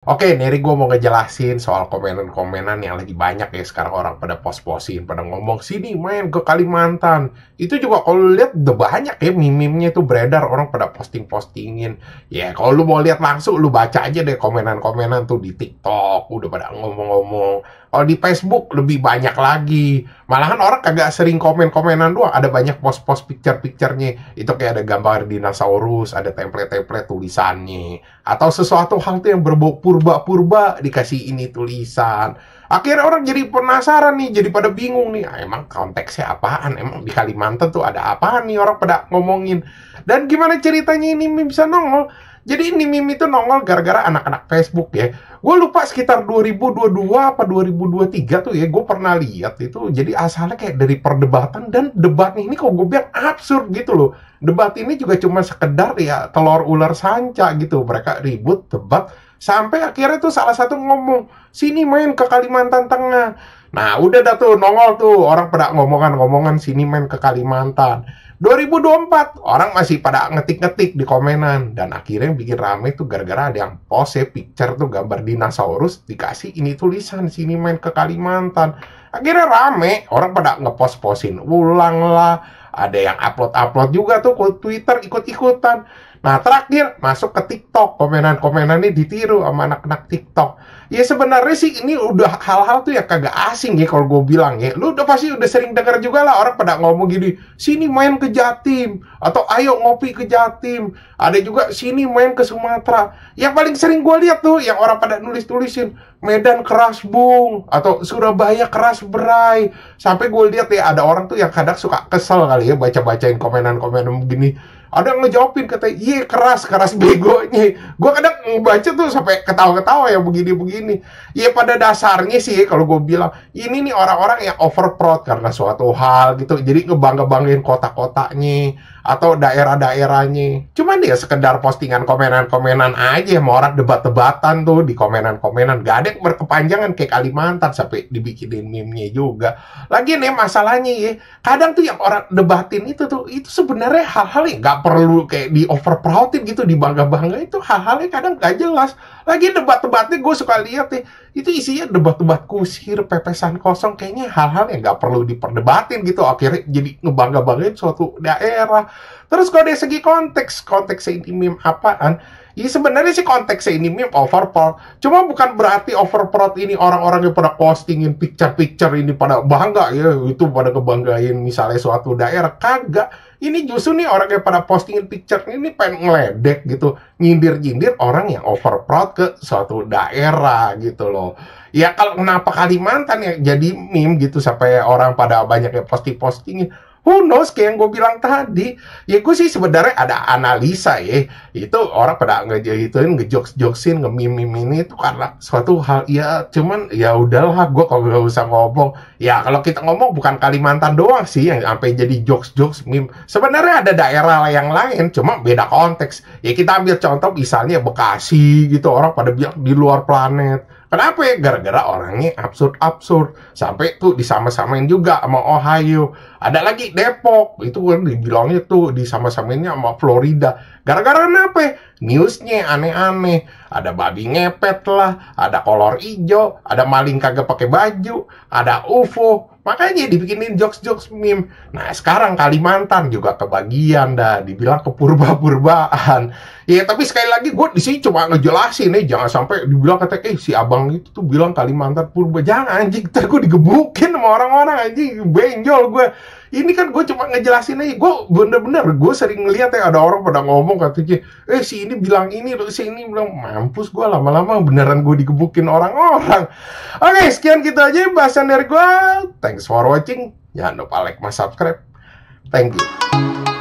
Oke, Neri gue mau ngejelasin soal komenan-komenan yang lagi banyak ya sekarang orang pada pos-posin, pada ngomong, sini main ke Kalimantan. Itu juga kalau lihat udah banyak ya mimimnya itu beredar, orang pada posting-postingin. Ya, kalau lu mau lihat langsung, lu baca aja deh komenan-komenan tuh di TikTok, udah pada ngomong-ngomong. Kalau di Facebook lebih banyak lagi. Malahan orang kagak sering komen-komenan doang, ada banyak post-post picture-picturenya. Itu kayak ada gambar dinosaurus, ada template-template tulisannya. Atau sesuatu hal tuh yang berbau purba-purba dikasih ini tulisan. Akhirnya orang jadi penasaran nih, jadi pada bingung nih. Ah, emang konteksnya apaan? Emang di Kalimantan tuh ada apaan nih orang pada ngomongin? Dan gimana ceritanya ini mim bisa nongol? Jadi ini mim itu nongol gara-gara anak-anak Facebook ya. Gue lupa sekitar 2022 apa 2023 tuh ya, gue pernah lihat itu. Jadi asalnya kayak dari perdebatan dan debat nih ini kok gue bilang absurd gitu loh. Debat ini juga cuma sekedar ya telur ular sanca gitu. Mereka ribut, debat, Sampai akhirnya tuh salah satu ngomong, sini main ke Kalimantan Tengah. Nah udah dah tuh nongol tuh orang pada ngomongan-ngomongan sini main ke Kalimantan. 2024 orang masih pada ngetik-ngetik di komenan dan akhirnya yang bikin rame tuh gara-gara ada yang pose ya, picture tuh gambar dinosaurus dikasih ini tulisan sini main ke Kalimantan akhirnya rame orang pada ngepost-posin ulang lah ada yang upload-upload juga tuh ke Twitter ikut-ikutan Nah terakhir masuk ke TikTok komenan komenan ini ditiru sama anak-anak TikTok. Ya sebenarnya sih ini udah hal-hal tuh ya kagak asing ya kalau gue bilang ya. Lu udah pasti udah sering dengar juga lah orang pada ngomong gini, sini main ke Jatim atau ayo ngopi ke Jatim. Ada juga sini main ke Sumatera. Yang paling sering gue lihat tuh yang orang pada nulis tulisin Medan keras bung atau Surabaya keras berai. Sampai gue lihat ya ada orang tuh yang kadang suka kesel kali ya baca-bacain komenan-komenan begini ada yang ngejawabin kata iya keras keras begonya gue kadang ngebaca tuh sampai ketawa-ketawa ya begini-begini iya pada dasarnya sih kalau gue bilang ini nih orang-orang yang overproud karena suatu hal gitu jadi ngebangga-banggain kota-kotanya atau daerah-daerahnya cuman dia ya, sekedar postingan komenan-komenan aja mau orang debat-debatan tuh di komenan-komenan gak ada yang berkepanjangan kayak Kalimantan sampai dibikinin meme-nya juga lagi nih ya, masalahnya ya kadang tuh yang orang debatin itu tuh itu sebenarnya hal-hal yang gak perlu kayak di over proudin gitu di bangga bangga itu hal-halnya kadang gak jelas lagi debat-debatnya gue suka lihat nih itu isinya debat-debat kusir, pepesan kosong, kayaknya hal-hal yang nggak perlu diperdebatin gitu. Akhirnya jadi ngebangga banget suatu daerah. Terus kalau dari segi konteks, konteksnya ini meme apaan? Ya sebenarnya sih konteksnya ini meme overprod. Cuma bukan berarti overprod ini orang-orang yang pada postingin picture-picture ini pada bangga ya. Itu pada kebanggain misalnya suatu daerah. Kagak. Ini justru nih orang yang pada postingin picture ini pengen ngeledek gitu. Nyindir-nyindir orang yang overprod ke suatu daerah gitu loh loh. Ya kalau kenapa Kalimantan ya jadi meme gitu sampai orang pada banyak yang posting postingnya Who knows kayak yang gue bilang tadi. Ya gue sih sebenarnya ada analisa ya. Itu orang pada ngejituin, ngejokes-jokesin, mim-mim ini itu karena suatu hal ya cuman ya udahlah gue kalau gak usah ngomong. Ya kalau kita ngomong bukan Kalimantan doang sih yang sampai jadi jokes-jokes meme. Sebenarnya ada daerah yang lain cuma beda konteks. Ya kita ambil contoh misalnya Bekasi gitu orang pada bilang di luar planet Kenapa ya? Gara-gara orangnya absurd-absurd. Sampai tuh disama-samain juga sama Ohio. Ada lagi Depok. Itu kan dibilangnya tuh disama-samainnya sama Florida. Gara-gara kenapa ya? Newsnya aneh-aneh. Ada babi ngepet lah. Ada kolor hijau. Ada maling kagak pakai baju. Ada UFO. Makanya dibikinin jokes-jokes meme. Nah sekarang Kalimantan juga kebagian dah. Dibilang kepurba-purbaan. Ya tapi sekali lagi gue di sini cuma ngejelasin nih. Jangan sampai dibilang kata, eh si abang orang itu tuh bilang Kalimantan purba jangan anjing ntar gue digebukin sama orang-orang anjing benjol gue ini kan gue cuma ngejelasin aja gue bener-bener gue sering ngeliat ya ada orang pada ngomong katanya eh si ini bilang ini si ini bilang mampus gue lama-lama beneran gue digebukin orang-orang oke okay, sekian gitu aja bahasan dari gue thanks for watching jangan lupa like mas subscribe thank you